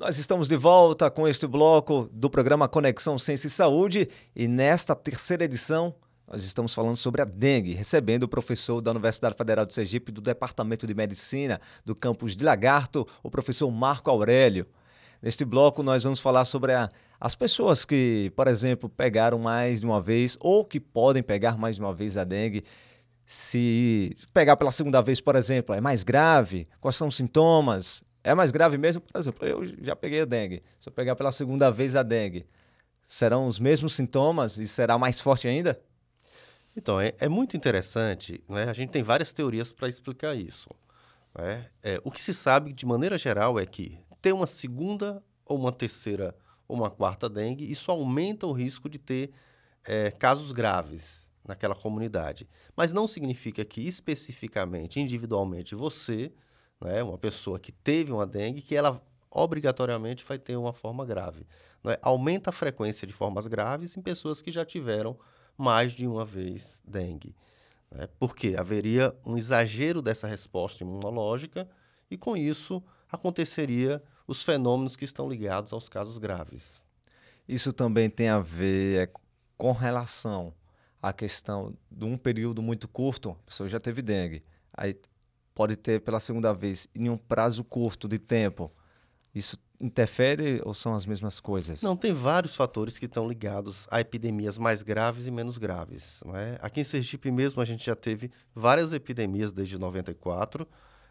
Nós estamos de volta com este bloco do programa Conexão Ciência e Saúde e nesta terceira edição nós estamos falando sobre a dengue, recebendo o professor da Universidade Federal de Sergipe do Departamento de Medicina do campus de Lagarto, o professor Marco Aurélio. Neste bloco nós vamos falar sobre a, as pessoas que, por exemplo, pegaram mais de uma vez ou que podem pegar mais de uma vez a dengue. Se pegar pela segunda vez, por exemplo, é mais grave? Quais são os sintomas? É mais grave mesmo? Por exemplo, eu já peguei a dengue. Se eu pegar pela segunda vez a dengue, serão os mesmos sintomas e será mais forte ainda? Então, é, é muito interessante. Né? A gente tem várias teorias para explicar isso. Né? É, o que se sabe, de maneira geral, é que ter uma segunda ou uma terceira ou uma quarta dengue, isso aumenta o risco de ter é, casos graves naquela comunidade. Mas não significa que especificamente, individualmente, você né? Uma pessoa que teve uma dengue, que ela obrigatoriamente vai ter uma forma grave. Né? Aumenta a frequência de formas graves em pessoas que já tiveram mais de uma vez dengue. Né? Porque haveria um exagero dessa resposta imunológica e, com isso, aconteceria os fenômenos que estão ligados aos casos graves. Isso também tem a ver é, com relação à questão de um período muito curto, a pessoa já teve dengue, aí pode ter pela segunda vez em um prazo curto de tempo, isso interfere ou são as mesmas coisas? Não, tem vários fatores que estão ligados a epidemias mais graves e menos graves. Né? Aqui em Sergipe mesmo a gente já teve várias epidemias desde 94,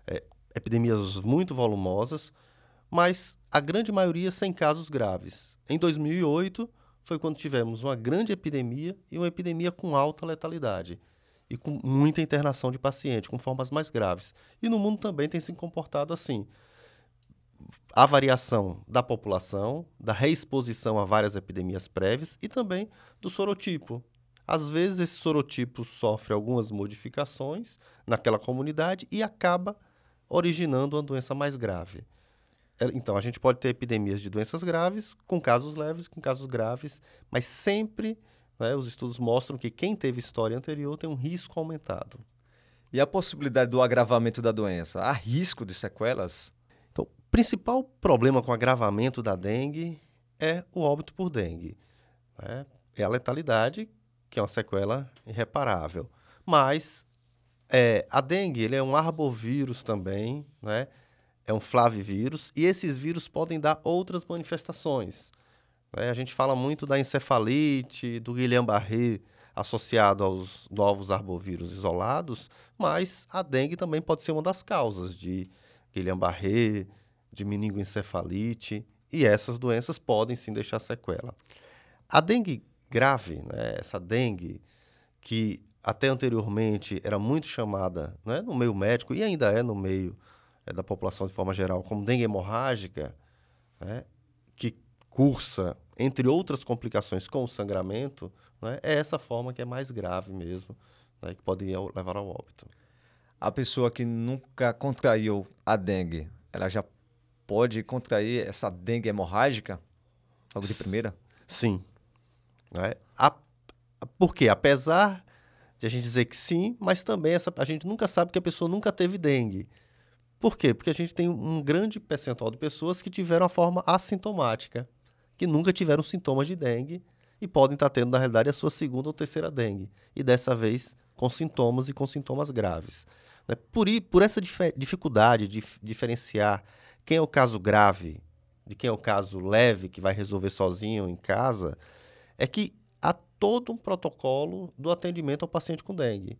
é, epidemias muito volumosas, mas a grande maioria sem casos graves. Em 2008 foi quando tivemos uma grande epidemia e uma epidemia com alta letalidade e com muita internação de paciente, com formas mais graves. E no mundo também tem se comportado assim. A variação da população, da reexposição a várias epidemias prévias e também do sorotipo. Às vezes esse sorotipo sofre algumas modificações naquela comunidade e acaba originando uma doença mais grave. É, então, a gente pode ter epidemias de doenças graves, com casos leves, com casos graves, mas sempre né? Os estudos mostram que quem teve história anterior tem um risco aumentado. E a possibilidade do agravamento da doença? Há risco de sequelas? Então, o principal problema com o agravamento da dengue é o óbito por dengue. Né? É a letalidade, que é uma sequela irreparável. Mas é, a dengue ele é um arbovírus também, né? é um flavivírus, e esses vírus podem dar outras manifestações. É, a gente fala muito da encefalite, do Guillain-Barré associado aos novos arbovírus isolados, mas a dengue também pode ser uma das causas de Guillain-Barré, de meningoencefalite, e essas doenças podem sim deixar sequela. A dengue grave, né, essa dengue que até anteriormente era muito chamada né, no meio médico e ainda é no meio é, da população de forma geral como dengue hemorrágica, né, que cursa, entre outras complicações, com o sangramento, né, é essa forma que é mais grave mesmo, né, que pode levar ao óbito. A pessoa que nunca contraiu a dengue, ela já pode contrair essa dengue hemorrágica logo de primeira? Sim. É, a, porque apesar de a gente dizer que sim, mas também essa, a gente nunca sabe que a pessoa nunca teve dengue. Por quê? Porque a gente tem um grande percentual de pessoas que tiveram a forma assintomática que nunca tiveram sintomas de dengue e podem estar tá tendo, na realidade, a sua segunda ou terceira dengue. E dessa vez com sintomas e com sintomas graves. Né? Por, por essa dif dificuldade de diferenciar quem é o caso grave de quem é o caso leve, que vai resolver sozinho em casa, é que há todo um protocolo do atendimento ao paciente com dengue.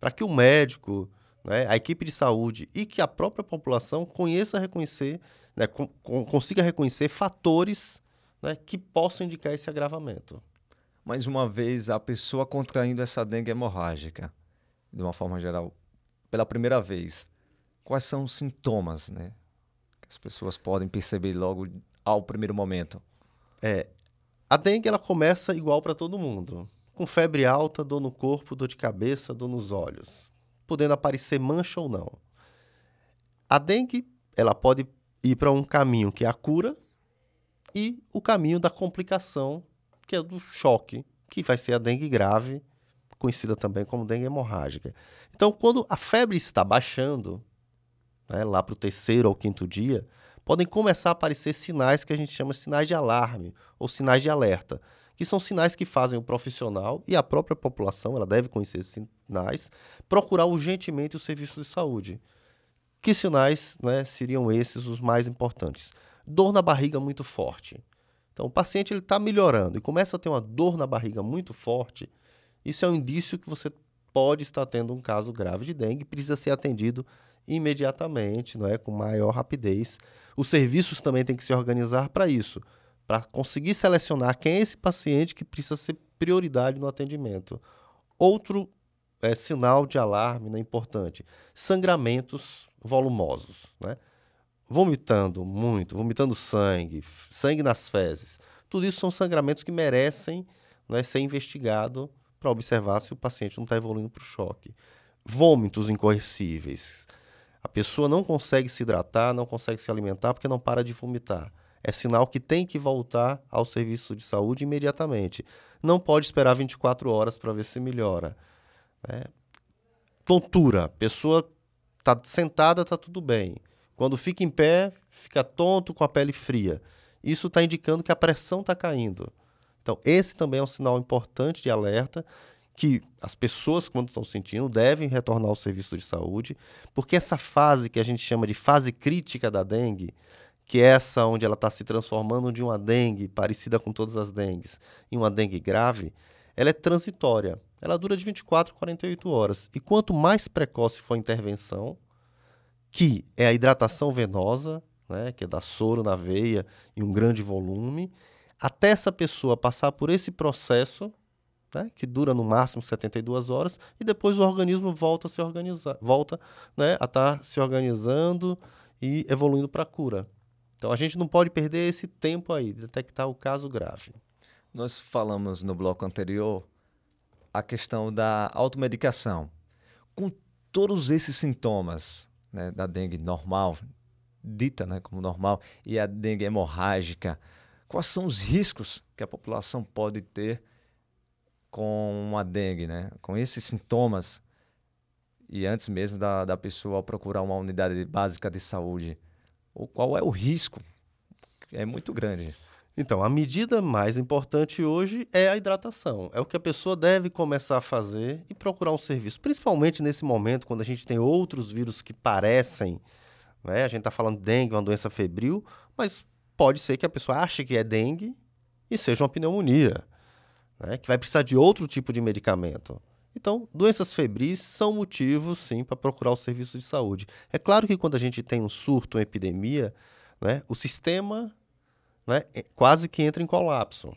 Para que o médico, né, a equipe de saúde e que a própria população conheça reconhecer, né, consiga reconhecer fatores né, que possam indicar esse agravamento. Mais uma vez, a pessoa contraindo essa dengue hemorrágica, de uma forma geral, pela primeira vez, quais são os sintomas né, que as pessoas podem perceber logo ao primeiro momento? É, a dengue ela começa igual para todo mundo, com febre alta, dor no corpo, dor de cabeça, dor nos olhos, podendo aparecer mancha ou não. A dengue ela pode ir para um caminho que é a cura, e o caminho da complicação, que é do choque, que vai ser a dengue grave, conhecida também como dengue hemorrágica. Então, quando a febre está baixando, né, lá para o terceiro ou quinto dia, podem começar a aparecer sinais que a gente chama de sinais de alarme ou sinais de alerta, que são sinais que fazem o profissional e a própria população, ela deve conhecer esses sinais, procurar urgentemente o serviço de saúde. Que sinais né, seriam esses os mais importantes? dor na barriga muito forte. Então, o paciente está melhorando e começa a ter uma dor na barriga muito forte, isso é um indício que você pode estar tendo um caso grave de dengue, precisa ser atendido imediatamente, não é, com maior rapidez. Os serviços também têm que se organizar para isso, para conseguir selecionar quem é esse paciente que precisa ser prioridade no atendimento. Outro é, sinal de alarme né, importante: sangramentos volumosos. Né? vomitando muito, vomitando sangue, sangue nas fezes. Tudo isso são sangramentos que merecem né, ser investigado para observar se o paciente não está evoluindo para o choque. Vômitos incorressíveis. A pessoa não consegue se hidratar, não consegue se alimentar porque não para de vomitar. É sinal que tem que voltar ao serviço de saúde imediatamente. Não pode esperar 24 horas para ver se melhora. É. Tontura. Pessoa está sentada, está tudo bem quando fica em pé, fica tonto com a pele fria. Isso está indicando que a pressão está caindo. Então, esse também é um sinal importante de alerta que as pessoas, quando estão sentindo, devem retornar ao serviço de saúde, porque essa fase que a gente chama de fase crítica da dengue, que é essa onde ela está se transformando de uma dengue parecida com todas as dengues em uma dengue grave, ela é transitória. Ela dura de 24 a 48 horas. E quanto mais precoce for a intervenção, que é a hidratação venosa, né, que é dar soro na veia em um grande volume, até essa pessoa passar por esse processo, né, que dura no máximo 72 horas, e depois o organismo volta a se organizar, volta né, a estar tá se organizando e evoluindo para a cura. Então a gente não pode perder esse tempo aí, detectar o caso grave. Nós falamos no bloco anterior a questão da automedicação. Com todos esses sintomas, né, da dengue normal, dita né, como normal, e a dengue hemorrágica. Quais são os riscos que a população pode ter com uma dengue, né, com esses sintomas? E antes mesmo da, da pessoa procurar uma unidade básica de saúde, ou qual é o risco? É muito grande. Então, a medida mais importante hoje é a hidratação. É o que a pessoa deve começar a fazer e procurar um serviço, principalmente nesse momento quando a gente tem outros vírus que parecem. Né? A gente está falando dengue, uma doença febril, mas pode ser que a pessoa ache que é dengue e seja uma pneumonia, né? que vai precisar de outro tipo de medicamento. Então, doenças febris são motivos, sim, para procurar o serviço de saúde. É claro que quando a gente tem um surto, uma epidemia, né, o sistema né, é, quase que entra em colapso.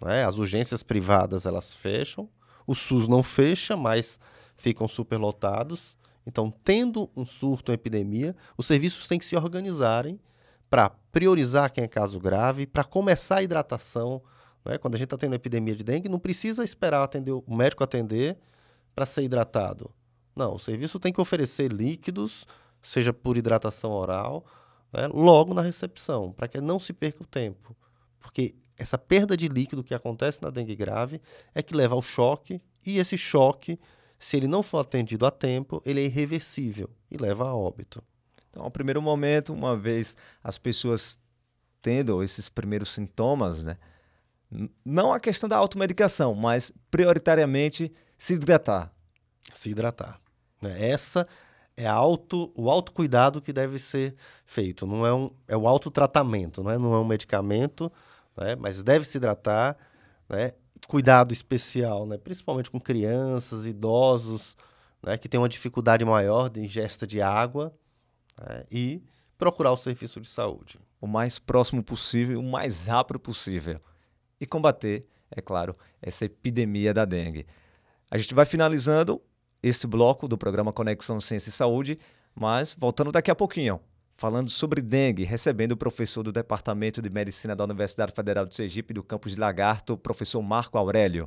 Né? As urgências privadas elas fecham, o SUS não fecha, mas ficam superlotados. Então, tendo um surto, uma epidemia, os serviços têm que se organizarem para priorizar quem é caso grave, para começar a hidratação. Né? Quando a gente está tendo uma epidemia de dengue, não precisa esperar atender, o médico atender para ser hidratado. Não, o serviço tem que oferecer líquidos, seja por hidratação oral, né, logo na recepção, para que não se perca o tempo. Porque essa perda de líquido que acontece na dengue grave é que leva ao choque, e esse choque, se ele não for atendido a tempo, ele é irreversível e leva a óbito. Então, ao primeiro momento, uma vez as pessoas tendo esses primeiros sintomas, né? Não a questão da automedicação, mas prioritariamente se hidratar. Se hidratar. Né. Essa é auto, o autocuidado que deve ser feito. Não é, um, é o autotratamento, não é, não é um medicamento, né? mas deve se hidratar. Né? Cuidado especial, né? principalmente com crianças, idosos, né? que têm uma dificuldade maior de ingesta de água. Né? E procurar o serviço de saúde. O mais próximo possível, o mais rápido possível. E combater, é claro, essa epidemia da dengue. A gente vai finalizando este bloco do programa Conexão Ciência e Saúde, mas voltando daqui a pouquinho, falando sobre dengue, recebendo o professor do Departamento de Medicina da Universidade Federal de Sergipe do campus de Lagarto, professor Marco Aurélio.